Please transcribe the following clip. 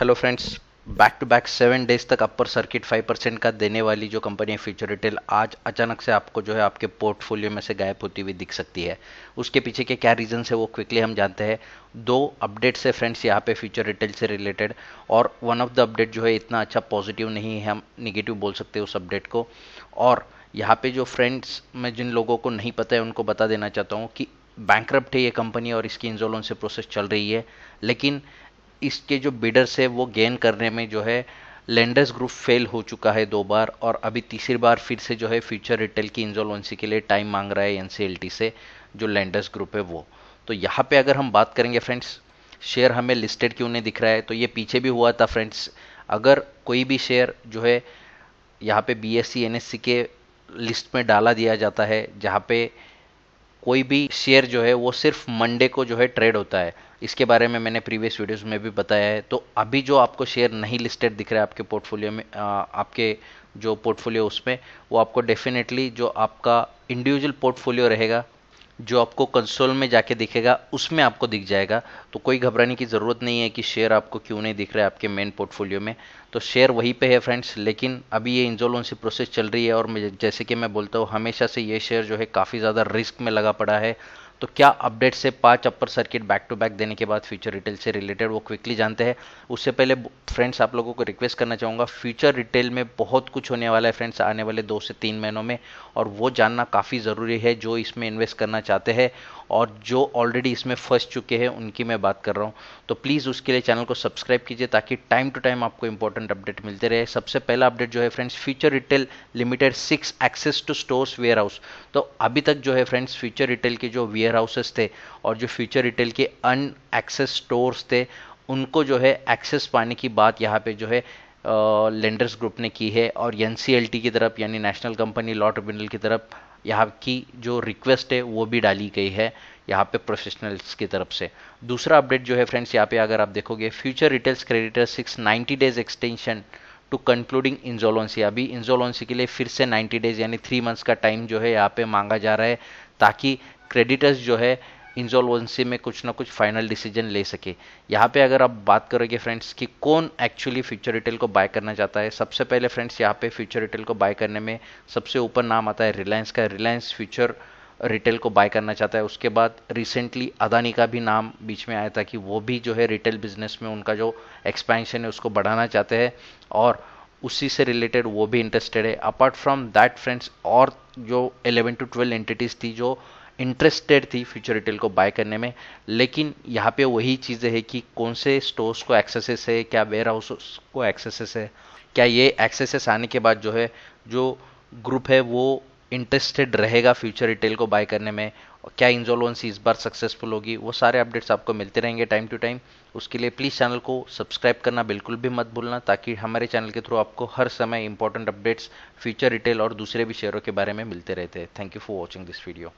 hello friends back to back seven days तक upper circuit five percent का देने वाली जो कंपनी है फ्यूचर रिटेल आज अचानक से आपको जो है आपके पोर्टफोलियो में से गायब होती हुई दिख सकती है उसके पीछे के क्या रीजन है वो क्विकली हम जानते हैं दो अपडेट्स है फ्रेंड्स यहाँ पे फ्यूचर रिटेल से रिलेटेड और वन ऑफ द अपडेट जो है इतना अच्छा पॉजिटिव नहीं है हम निगेटिव बोल सकते हैं उस अपडेट को और यहाँ पे जो फ्रेंड्स मैं जिन लोगों को नहीं पता है उनको बता देना चाहता हूँ कि बैंक्रप्ट है ये कंपनी और इसकी इंजोलोन से प्रोसेस चल रही है लेकिन इसके जो बिडर्स है वो गेन करने में जो है लेंडर्स ग्रुप फेल हो चुका है दो बार और अभी तीसरी बार फिर से जो है फ्यूचर रिटेल की इंजोलवेंसी के लिए टाइम मांग रहा है एन से जो लेंडर्स ग्रुप है वो तो यहाँ पे अगर हम बात करेंगे फ्रेंड्स शेयर हमें लिस्टेड क्यों नहीं दिख रहा है तो ये पीछे भी हुआ था फ्रेंड्स अगर कोई भी शेयर जो है यहाँ पे बी एस के लिस्ट में डाला दिया जाता है जहाँ पे कोई भी शेयर जो है वो सिर्फ मंडे को जो है ट्रेड होता है इसके बारे में मैंने प्रीवियस वीडियोस में भी बताया है तो अभी जो आपको शेयर नहीं लिस्टेड दिख रहा है आपके पोर्टफोलियो में आ, आपके जो पोर्टफोलियो उसमें वो आपको डेफिनेटली जो आपका इंडिविजुअल पोर्टफोलियो रहेगा जो आपको कंसोल में जाके दिखेगा उसमें आपको दिख जाएगा तो कोई घबराने की ज़रूरत नहीं है कि शेयर आपको क्यों नहीं दिख रहा है आपके मेन पोर्टफोलियो में तो शेयर वहीं पे है फ्रेंड्स लेकिन अभी ये इंजोलोंसी प्रोसेस चल रही है और जैसे कि मैं बोलता हूँ हमेशा से ये शेयर जो है काफ़ी ज़्यादा रिस्क में लगा पड़ा है तो क्या अपडेट से पांच upper circuit back to back देने के बाद फ्यूचर रिटेल से रिलेटेड वो क्विकली जानते हैं उससे पहले फ्रेंड्स आप लोगों को रिक्वेस्ट करना चाहूँगा फ्यूचर रिटेल में बहुत कुछ होने वाला है फ्रेंड्स आने वाले दो से तीन महीनों में और वो जानना काफ़ी ज़रूरी है जो इसमें इन्वेस्ट करना चाहते हैं और जो ऑलरेडी इसमें फंस चुके हैं उनकी मैं बात कर रहा हूँ तो प्लीज़ उसके लिए चैनल को सब्सक्राइब कीजिए ताकि टाइम टू टाइम आपको इंपॉर्टेंट अपडेट मिलते रहे सबसे पहला अपडेट जो है friends Future Retail Limited six access to stores warehouse तो अभी तक जो है फ्रेंड्स फ्यूचर रिटेल के जो वेयर वेयर हाउसेस थे और जो फ्यूचर रिटेल के अन एक्सेस स्टोर्स थे उनको जो है एक्सेस पाने की बात यहाँ पे जो है लेंडर्स uh, ग्रुप ने की है और एन की तरफ यानी नेशनल कंपनी लॉ ट्रिब्यूनल की तरफ यहाँ की जो रिक्वेस्ट है वो भी डाली गई है यहाँ पे प्रोफेशनल्स की तरफ से दूसरा अपडेट जो है फ्रेंड्स यहाँ पे अगर आप देखोगे Future Retail's creditor seeks ninety days extension to concluding insolvency अभी इंजोलोन्सी के लिए फिर से 90 डेज यानी थ्री मंथ्स का टाइम जो है यहाँ पे मांगा जा रहा है ताकि क्रेडिटर्स जो है इंसॉल्वेंसी में कुछ ना कुछ फाइनल डिसीजन ले सके यहाँ पे अगर आप बात करोगे फ्रेंड्स कि कौन एक्चुअली फ्यूचर रिटेल को बाय करना चाहता है सबसे पहले फ्रेंड्स यहाँ पे फ्यूचर रिटेल को बाय करने में सबसे ऊपर नाम आता है रिलायंस का रिलायंस फ्यूचर रिटेल को बाय करना चाहता है उसके बाद रिसेंटली अदानी का भी नाम बीच में आया था कि वो भी जो है रिटेल बिजनेस में उनका जो एक्सपेंशन है उसको बढ़ाना चाहते हैं और उसी से रिलेटेड वो भी इंटरेस्टेड है अपार्ट फ्रॉम दैट फ्रेंड्स और जो 11 टू 12 एंटिटीज़ थी जो इंटरेस्टेड थी फ्यूचर रिटेल को बाय करने में लेकिन यहाँ पे वही चीज़ें है कि कौन से स्टोर्स को एक्सेसेस है क्या वेयर हाउस को एक्सेसेस है क्या ये एक्सेसेस आने के बाद जो है जो ग्रुप है वो इंटरेस्टेड रहेगा फ्यूचर रिटेल को बाय करने में क्या इंजोलवेंसी इस बार सक्सेसफुल होगी वो सारे अपडेट्स आपको मिलते रहेंगे टाइम टू टाइम उसके लिए प्लीज़ चैनल को सब्सक्राइब करना बिल्कुल भी मत भूलना ताकि हमारे चैनल के थ्रू आपको हर समय इंपॉर्टेंट अपडेट्स फ्यूचर रिटेल और दूसरे भी शेयरों के बारे में मिलते रहते हैं thank you for watching this video